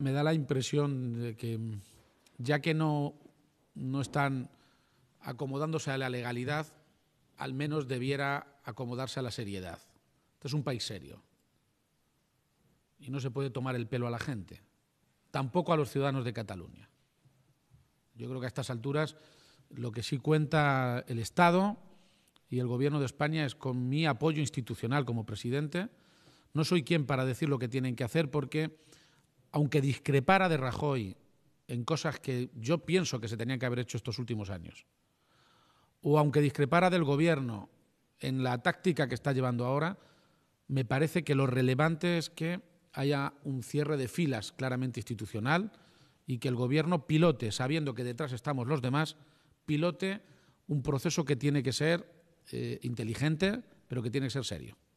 me da la impresión de que ya que no, están acomodándose a la legalidad, al menos debiera acomodarse a la seriedad. Este es un país serio y no se puede tomar el pelo a la gente, tampoco a los ciudadanos de Cataluña. Yo creo que a estas alturas lo que sí cuenta el Estado y el Gobierno de España es con mi apoyo institucional como presidente. No soy quien para decir lo que tienen que hacer porque aunque discrepara de Rajoy en cosas que yo pienso que se tenían que haber hecho estos últimos años, o aunque discrepara del gobierno en la táctica que está llevando ahora, me parece que lo relevante es que haya un cierre de filas claramente institucional y que el gobierno pilote, sabiendo que detrás estamos los demás, pilote un proceso que tiene que ser eh, inteligente, pero que tiene que ser serio.